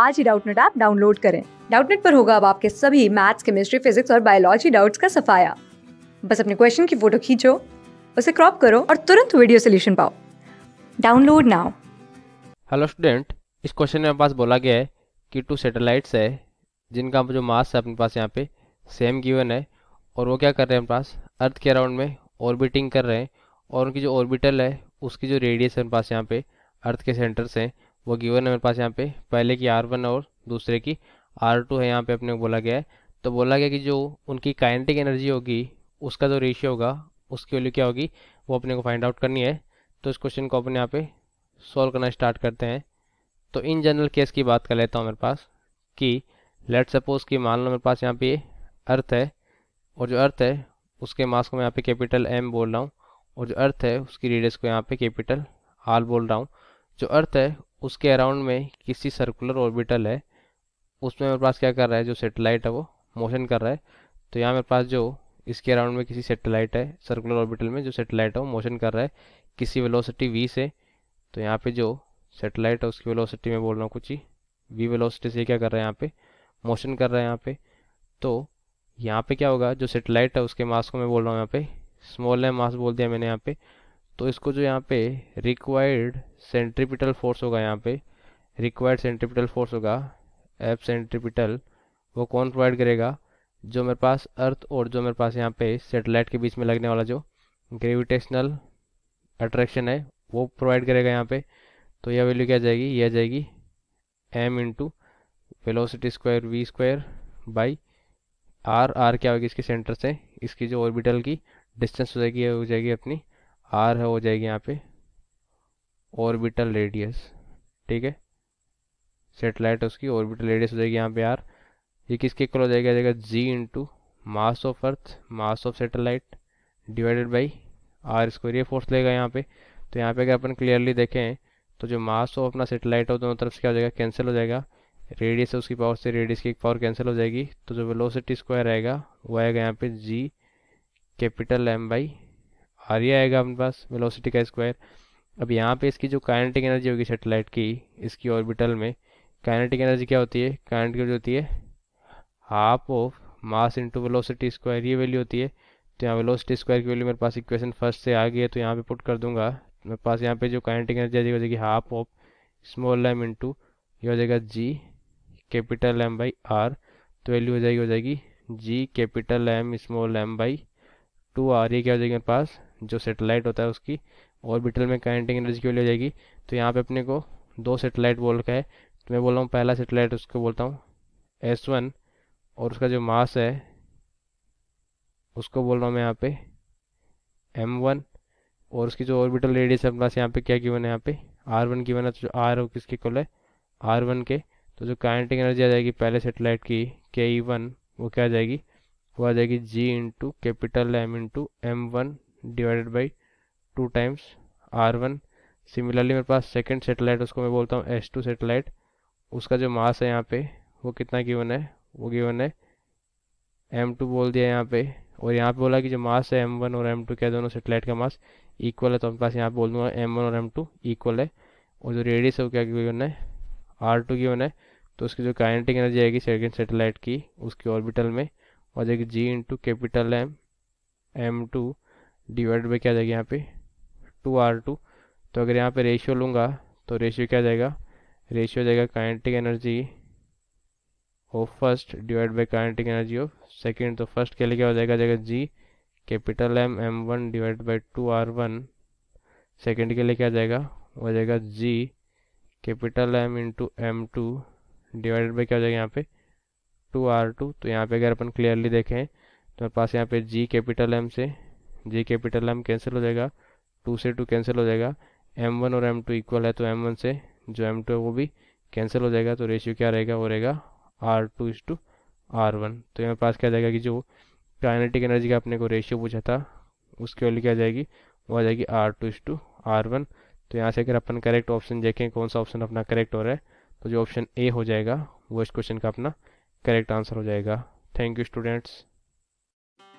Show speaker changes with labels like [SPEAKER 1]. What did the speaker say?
[SPEAKER 1] आज ही Doubtnut app download करें डाउटनेट पर होगा अब आपके सभी मैथ्स केमिस्ट्री फिजिक्स और बायोलॉजी डाउट्स का सफाया बस अपने क्वेश्चन की फोटो खींचो उसे क्रॉप करो और तुरंत वीडियो सोल्यूशन पाओ डाउनलोड नाउ हेलो स्टूडेंट इस क्वेश्चन में पास बोला गया है कि टू सैटेलाइट्स है जिनका जो मास है अपने पास यहाँ पे सेम गिवन है और वो क्या कर रहे हैं अपने पास अर्थ के अराउंड में ऑर्बिटिंग कर रहे हैं और उनकी जो ऑर्बिटल है उसकी जो रेडियस है अपने पास यहाँ पे अर्थ के सेंटर से वो गिवन है मेरे पास यहाँ पे पहले की आर वन और दूसरे की आर टू है यहाँ पे अपने बोला गया है तो बोला गया कि जो उनकी काइनेटिक एनर्जी होगी उसका जो रेशियो होगा उसकी वैल्यू क्या होगी वो अपने को फाइंड आउट करनी है तो इस क्वेश्चन को अपने यहाँ पे सॉल्व करना स्टार्ट करते हैं तो इन जनरल केस की बात कर लेता हूँ मेरे पास कि लेट सपोज कि मान लो मेरे पास यहाँ पे अर्थ है और जो अर्थ है उसके मास को मैं यहाँ पे कैपिटल एम बोल रहा हूँ और जो अर्थ है उसकी रेडियस को यहाँ पे कैपिटल आर बोल रहा हूँ जो अर्थ है उसके अराउंड में किसी सर्कुलर ऑर्बिटल है उसमें मेरे पास क्या कर रहा है जो सेटेलाइट है वो मोशन कर रहा है तो यहाँ मेरे पास जो इसके अराउंड में किसी सेटेलाइट है सर्कुलर ऑर्बिटल में जो सेटेलाइट है वो मोशन कर रहा है किसी वेलोसिटी वी से तो यहाँ पे जो सेटेलाइट है उसकी वेलोसिटी में बोल रहा हूँ कुछ ही वी वेलोसिटी से क्या कर रहा है यहाँ पे मोशन कर रहा है यहाँ पे तो यहाँ पे क्या होगा जो सेटेलाइट है उसके मास को मैं बोल रहा हूँ यहाँ पे स्मॉल है मास बोल दिया मैंने यहाँ पे तो इसको जो यहाँ पे रिक्वायर्ड सेंट्रिपिटल फोर्स होगा यहाँ पे रिक्वायर्ड सेंट्रिपिटल फोर्स होगा एफ सेंट्रीपिटल वो कौन प्रोवाइड करेगा जो मेरे पास अर्थ और जो मेरे पास यहाँ पे सेटेलाइट के बीच में लगने वाला जो ग्रेविटेशनल अट्रैक्शन है वो प्रोवाइड करेगा यहाँ पे तो यह वैल्यू क्या जाएगी यह जाएगी M into velocity square V square by R R क्या होगी इसके सेंटर से इसकी जो ऑर्बिटल की डिस्टेंस हो जाएगी हो जाएगी अपनी आर है हो जाएगी यहाँ पे ऑर्बिटल रेडियस ठीक है सेटेलाइट उसकी ऑर्बिटल रेडियस हो जाएगी यहाँ पे आर ये किसके इक्वल हो जाएगा जाएगा G into mass of earth mass of satellite divided by R square ये फोर्स लेगा यहाँ पे तो यहाँ पे अगर अपन क्लियरली देखें तो जो मास हो अपना सेटेलाइट हो दोनों तरफ से क्या हो जाएगा कैंसिल हो जाएगा रेडियस उसकी पावर से रेडियस की एक पावर कैंसिल हो जाएगी तो जो वेलोसिटी स्क्वायर आएगा वो आएगा यहाँ पे जी कैपिटल एम बाई आर्या आएगा अपने पास वेलोसिटी का स्क्वायर अब यहाँ पे इसकी जो काइनेटिक एनर्जी होगी सेटेलाइट की इसकी ऑर्बिटल में काइनेटिक एनर्जी क्या होती है काइनेटिक एनर्जी होती है half of mass into velocity square ये वैल्यू होती है तो यहाँ वेलोसिटी स्क्वायर की वैल्यू मेरे पास इक्वेशन फर्स्ट से आ गई है तो यहाँ पे पुट कर दूंगा मेरे पास यहाँ पे जो काइनेटिक एनर्जी आ हो जाएगी half of small M into ये हो जाएगा G capital M by R तो वैल्यू हो जाएगी हो जाएगी G capital M small M by two R ये क्या हो जाएगी मेरे पास जो सेटेलाइट होता है उसकी ऑर्बिटल में काइनेटिक एनर्जी की वैल्यू हो जाएगी तो यहाँ पे अपने को दो सेटेलाइट बोल रखा है तो मैं बोल रहा हूँ पहला सेटेलाइट उसको बोलता हूँ एस वन और उसका जो मास है उसको बोल रहा हूँ मैं यहाँ पे एम वन और उसकी जो ऑर्बिटल रेडियस है प्लस यहाँ पे क्या गिवन है यहाँ पे आर वन गिवन है तो जो आर किसके कुल है आर वन के तो जो काइनेटिक एनर्जी आ जाएगी पहले सेटेलाइट की के ई वन वो क्या आ जाएगी वो आ जाएगी G into capital M into M one divided by two times R one similarly मेरे पास सेकेंड सेटेलाइट उसको मैं बोलता हूँ एस टू सेटेलाइट उसका जो मास है यहाँ पे वो कितना गिवन है वो गिवन है एम टू बोल दिया यहाँ पे और यहाँ पे बोला कि जो मास है एम वन और एम टू क्या दोनों सेटेलाइट का मास इक्वल है तो मेरे पास यहाँ पे बोल दूंगा एम वन और एम टू इक्वल है और जो रेडियस है वो क्या गिवन है आर टू गिवन है तो उसकी जो काइनेटिक एनर्जी आएगी सेकेंड सेटेलाइट की उसके ऑर्बिटल में और जो G into capital M M two divide by क्या जाएगा यहाँ पे टू आर टू तो अगर यहाँ पे रेशियो लूँगा तो रेशियो क्या जाएगा रेशियो जाएगा kinetic energy of first divide by kinetic energy of second तो फर्स्ट के लिए क्या हो जाएगा जाएगा G capital M M one divide by two R one second के लिए क्या जाएगा हो जाएगा G capital M into M two divided by क्या हो जाएगा यहाँ पे टू आर टू तो यहाँ पे अगर अपन क्लियरली देखें तो मेरे पास यहाँ पे जी कैपिटल एम से जे कैपिटल एम कैंसिल हो जाएगा टू से टू कैंसिल हो जाएगा एम वन और एम टू इक्वल है तो एम वन से जो एम टू है वो भी कैंसिल हो जाएगा तो रेशियो क्या रहेगा वो रहेगा R two is two R one तो यहाँ पास क्या जाएगा कि जो काइनेटिक एनर्जी का अपने को रेशियो पूछा था उसकी वैल्यू क्या जाएगी वो आ जाएगी R two is two R one तो यहाँ से अगर अपन करेक्ट ऑप्शन देखें कौन सा ऑप्शन अपना करेक्ट हो रहा है तो जो ऑप्शन ए हो जाएगा वो इस क्वेश्चन का अपना करेक्ट आंसर हो जाएगा थैंक यू स्टूडेंट्स